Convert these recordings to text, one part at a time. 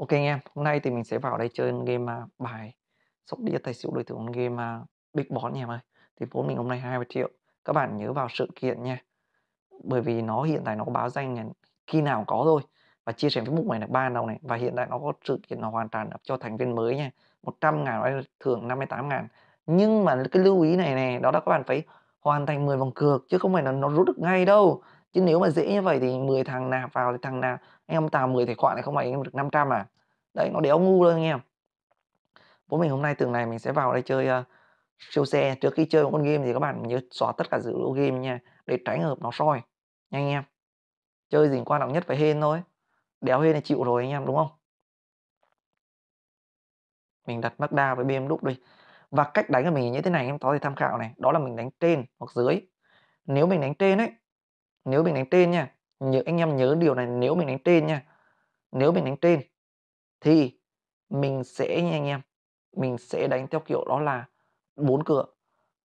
Ok anh em, hôm nay thì mình sẽ vào đây chơi game uh, bài sóc đĩa tài xỉu đối tượng game uh, Big Bón nha em ơi. Thì vốn mình hôm nay 20 triệu. Các bạn nhớ vào sự kiện nha. Bởi vì nó hiện tại nó có báo danh khi nào có thôi. Và chia sẻ Facebook này là ba đầu này và hiện tại nó có sự kiện nó hoàn toàn cho thành viên mới nha. 100 ngàn thưởng 58 ngàn. Nhưng mà cái lưu ý này này, đó là các bạn phải hoàn thành 10 vòng cược chứ không phải là nó rút được ngay đâu. Chứ nếu mà dễ như vậy thì 10 thằng nạp vào thì thằng nào anh em Tào 10 tài khoản này không phải anh em được 500 à. Đấy nó đéo ngu đâu anh em. Bố mình hôm nay tường này mình sẽ vào đây chơi uh, siêu xe trước khi chơi một con game thì các bạn nhớ xóa tất cả dữ liệu game nha để tránh hợp nó soi nha anh em chơi gì quan trọng nhất phải hên thôi đéo hên là chịu rồi anh em đúng không mình đặt đa với đúc đi và cách đánh của mình như thế này em có thể tham khảo này đó là mình đánh trên hoặc dưới nếu mình đánh trên ấy nếu mình đánh tên nha, nhớ anh em nhớ điều này nếu mình đánh tên nha. Nếu mình đánh tên thì mình sẽ nha anh em, mình sẽ đánh theo kiểu đó là bốn cửa.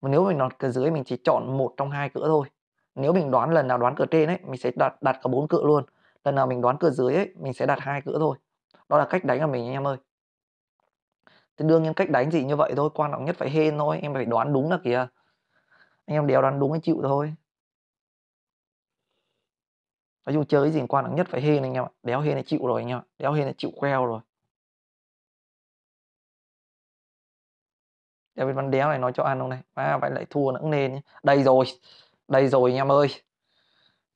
Mà nếu mình đoạt cửa dưới mình chỉ chọn một trong hai cửa thôi. Nếu mình đoán lần nào đoán cửa trên ấy, mình sẽ đặt đặt cả bốn cửa luôn. Lần nào mình đoán cửa dưới ấy, mình sẽ đặt hai cửa thôi. Đó là cách đánh của mình anh em ơi. Thì đương nhiên cách đánh gì như vậy thôi, quan trọng nhất phải hên thôi, em phải đoán đúng là kìa. Anh em đéo đoán đúng hay chịu thôi nói chung chơi cái gì quan trọng nhất phải hên anh em ạ đéo hên là chịu rồi anh em ạ đéo hên là chịu queo rồi David Văn Đéo này nói cho ăn không này à, vậy lại thua nữa nên nhé. đây rồi đây rồi anh em ơi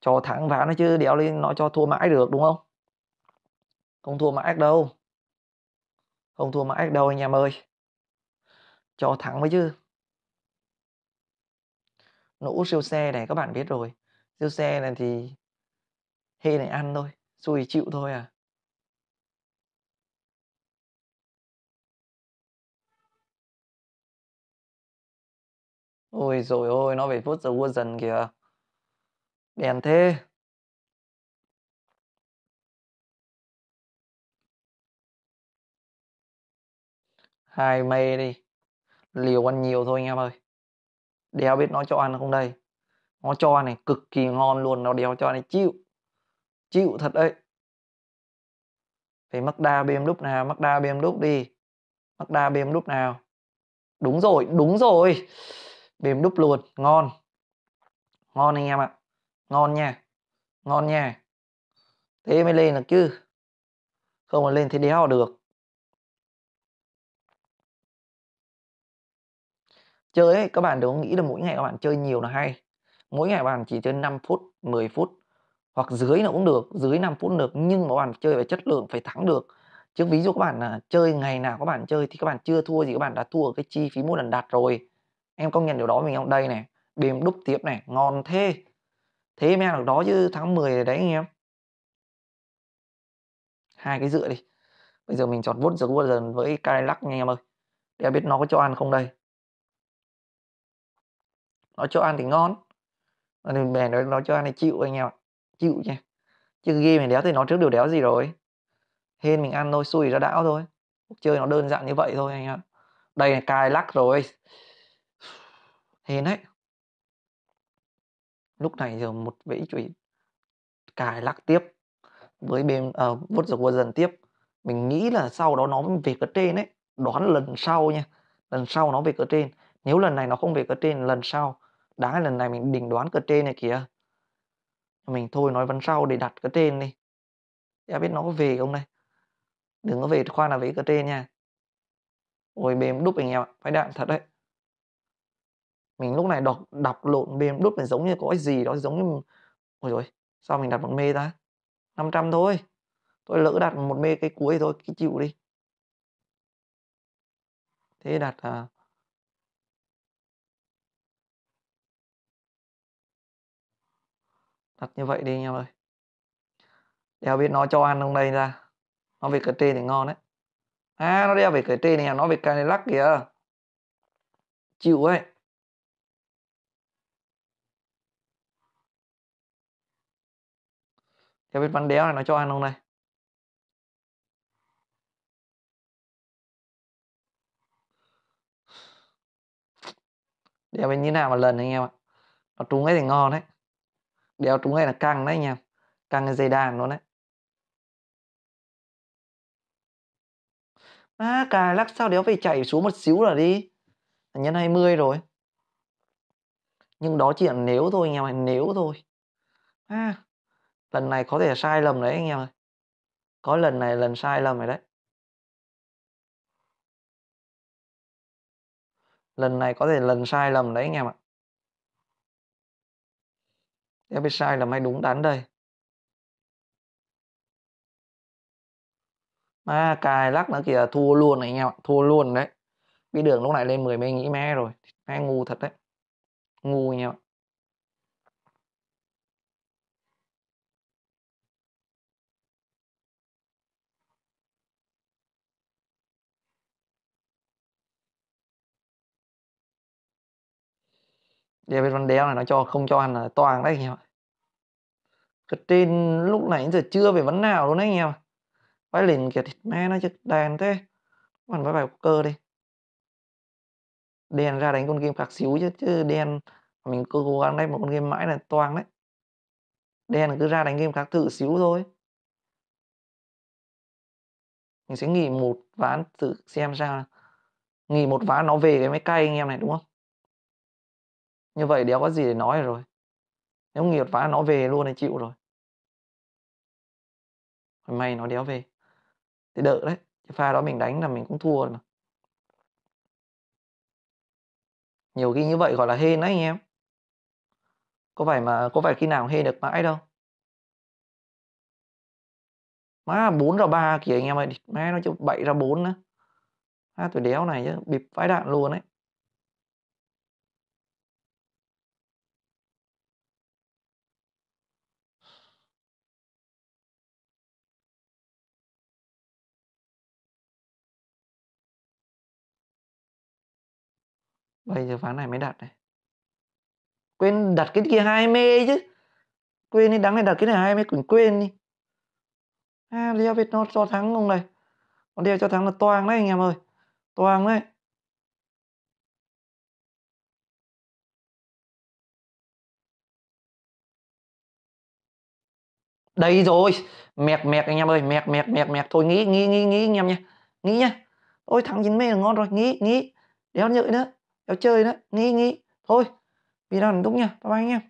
cho thắng ván nó chứ đéo lên nó cho thua mãi được đúng không không thua mãi đâu không thua mãi đâu anh em ơi cho thắng mới chứ nũ siêu xe này các bạn biết rồi siêu xe này thì thế này ăn thôi xui chịu thôi à ôi rồi ôi nó về phút giờ vua dần kìa đèn thế hai mây đi liều ăn nhiều thôi anh em ơi đéo biết nó cho ăn không đây nó cho này cực kỳ ngon luôn nó đéo cho này chịu chịu thật đấy đa Mazda BMW nào mắc đa Mazda BMW đi mắc đa Mazda BMW nào đúng rồi đúng rồi BMW luôn ngon ngon anh em ạ ngon nha ngon nha thế mới lên được chứ không mà lên thế đéo được chơi ấy, các bạn đừng nghĩ là mỗi ngày các bạn chơi nhiều là hay mỗi ngày bạn chỉ chơi 5 phút 10 phút hoặc dưới nó cũng được dưới 5 phút được nhưng mà các bạn chơi về chất lượng phải thắng được chứ ví dụ các bạn là chơi ngày nào các bạn chơi thì các bạn chưa thua gì các bạn đã thua cái chi phí mỗi lần đặt rồi em công nhận điều đó mình không đây này bìm đúc tiếp này ngon thế thế mới được đó chứ tháng 10 đấy anh em hai cái dựa đi bây giờ mình chọn vốt giờ dần với Cadillac nha em ơi để biết nó có cho ăn không đây nó cho ăn thì ngon mình bè nó, nó cho ăn thì chịu anh em ạ chịu nha chứ ghi này đéo thì nó trước điều đéo gì rồi hên mình ăn thôi xui ra đảo thôi cuộc chơi nó đơn giản như vậy thôi anh ạ đây này cài lắc rồi hên đấy lúc này giờ một vĩ chủy cài lắc tiếp với bên uh, vút giờ dần tiếp mình nghĩ là sau đó nó về cỡ trên đấy đoán lần sau nha lần sau nó về cỡ trên nếu lần này nó không về cỡ trên lần sau đá lần này mình đỉnh đoán cỡ trên này kìa mình thôi nói vắn sau để đặt cái trên đi chả biết nó có về không đây đừng có về khoan là về cái trên nha ôi bêm đúc anh em ạ phải đạn thật đấy mình lúc này đọc đọc lộn bêm đúc này giống như có cái gì đó giống như ôi rồi sao mình đặt một mê ta 500 thôi tôi lỡ đặt một mê cái cuối thôi cái chịu đi thế đặt à, đặt như vậy đi anh em ơi đeo biết nó cho ăn trong đây ra nó về cà tê thì ngon đấy à nó đeo về cà tê này nó về Cadillac kìa chịu ấy đeo biết bắn đéo này nó cho ăn không này. đeo biết như nào mà lần anh em ạ nó trúng ấy thì ngon đấy đéo trúng hay là căng đấy anh em căng cái dây đàn luôn đấy À, cà lắc sao đéo phải chảy xuống một xíu là đi Nhân 20 rồi Nhưng đó chỉ là nếu thôi anh em ơi Nếu thôi à, Lần này có thể là sai lầm đấy anh em ơi Có lần này lần sai lầm rồi đấy Lần này có thể lần sai lầm đấy anh em ạ em biết sai là may đúng đắn đây à, cài lắc nữa kìa thua luôn này anh em ạ thua luôn đấy bị đường lúc này lên 10 mươi nghĩ mẹ rồi mẹ ngu thật đấy ngu anh em ạ David Van Đéo này nó cho không cho ăn là toàn đấy anh em ạ cái tin lúc nãy giờ chưa về vấn nào luôn đấy anh em ạ phải liền kìa thịt me nó chực đèn thế còn phải bài cơ đi đèn ra đánh con game khác xíu chứ chứ đèn mình cứ cố gắng đánh một con game mãi là toàn đấy Đèn cứ ra đánh game khác thử xíu thôi mình sẽ nghỉ một ván thử xem sao nghỉ một ván nó về cái máy cay anh em này đúng không như vậy đéo có gì để nói rồi nếu nghiệp phá nó về luôn thì chịu rồi may nó đéo về thì đỡ đấy cái pha đó mình đánh là mình cũng thua rồi mà nhiều khi như vậy gọi là hên đấy anh em có phải mà có phải khi nào hên được mãi đâu má bốn ra ba kìa anh em ơi má nó chụp bảy ra bốn nữa má tuổi đéo này chứ bịp vãi đạn luôn đấy Bây giờ phán này mới đặt này. Quên đặt cái kia hai 20 chứ. Quên đi, đáng này đặt cái này 20 cũng quên đi. À, Real Việt nó cho thắng không này. Còn đeo cho thắng là toang đấy anh em ơi. Toang đấy. Đây rồi, mẹt mẹt anh em ơi, mẹt mẹt mẹt mẹt thôi nghĩ nghĩ nghĩ nghĩ anh em nhé. Nghĩ nhá. Ôi thắng chín mê là ngon rồi, nghĩ nghĩ. Đéo nhợi nữa cháu chơi đó nghĩ nghĩ thôi video này đúng nha bye bye anh em